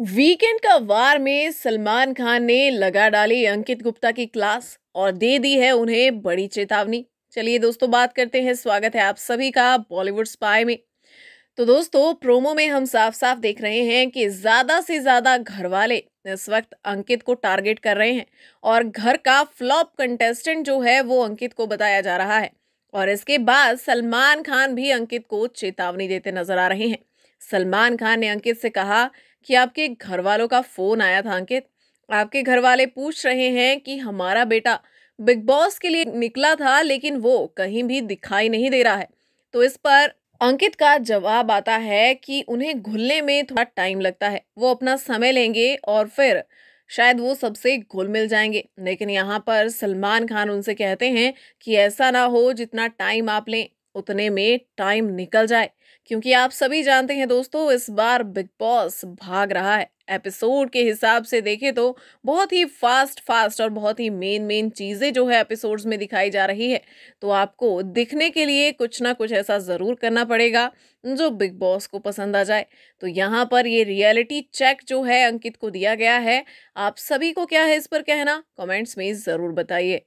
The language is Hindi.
वीकेंड का वार में सलमान खान ने लगा डाली अंकित गुप्ता की क्लास और दे दी है उन्हें बड़ी चेतावनी चलिए दोस्तों बात करते हैं स्वागत है आप सभी का बॉलीवुड स्पाई में तो दोस्तों प्रोमो में हम साफ साफ देख रहे हैं कि ज़्यादा से ज़्यादा घर वाले इस वक्त अंकित को टारगेट कर रहे हैं और घर का फ्लॉप कंटेस्टेंट जो है वो अंकित को बताया जा रहा है और इसके बाद सलमान खान भी अंकित को चेतावनी देते नजर आ रहे हैं सलमान खान ने अंकित से कहा कि आपके घर वालों का फ़ोन आया था अंकित आपके घर वाले पूछ रहे हैं कि हमारा बेटा बिग बॉस के लिए निकला था लेकिन वो कहीं भी दिखाई नहीं दे रहा है तो इस पर अंकित का जवाब आता है कि उन्हें घुलने में थोड़ा टाइम लगता है वो अपना समय लेंगे और फिर शायद वो सबसे घुल मिल जाएंगे लेकिन यहाँ पर सलमान खान उनसे कहते हैं कि ऐसा ना हो जितना टाइम आप लें उतने में टाइम निकल जाए क्योंकि आप सभी जानते हैं दोस्तों इस बार बिग बॉस भाग रहा है एपिसोड के हिसाब से देखें तो बहुत ही फास्ट फास्ट और बहुत ही मेन मेन चीज़ें जो है एपिसोड्स में दिखाई जा रही है तो आपको दिखने के लिए कुछ ना कुछ ऐसा ज़रूर करना पड़ेगा जो बिग बॉस को पसंद आ जाए तो यहाँ पर ये रियलिटी चेक जो है अंकित को दिया गया है आप सभी को क्या है इस पर कहना कमेंट्स में ज़रूर बताइए